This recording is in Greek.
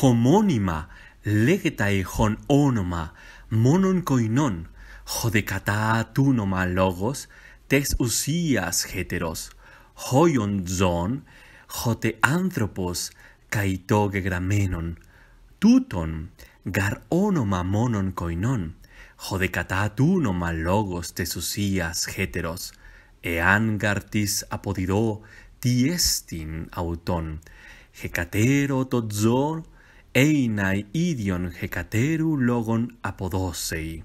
χωμόνυμα λέγεται εχόν όνομα μόνον κοϊνόν, χωδεκατά τούνομα λόγος τες ουσίας χέτερος, χωιον ζών, χωτε άνθρωπος καητό γεγραμμένον, τούτον γαρ όνομα μόνον κοινών, χωδεκατά τούνομα λόγος τες ουσίας χέτερος, εάν γαρ της αποδιδώ τι έστιν αυτον, χεκατέρο το ζών Έιναι ίδιον χεκατέρου λόγων αποδόσει.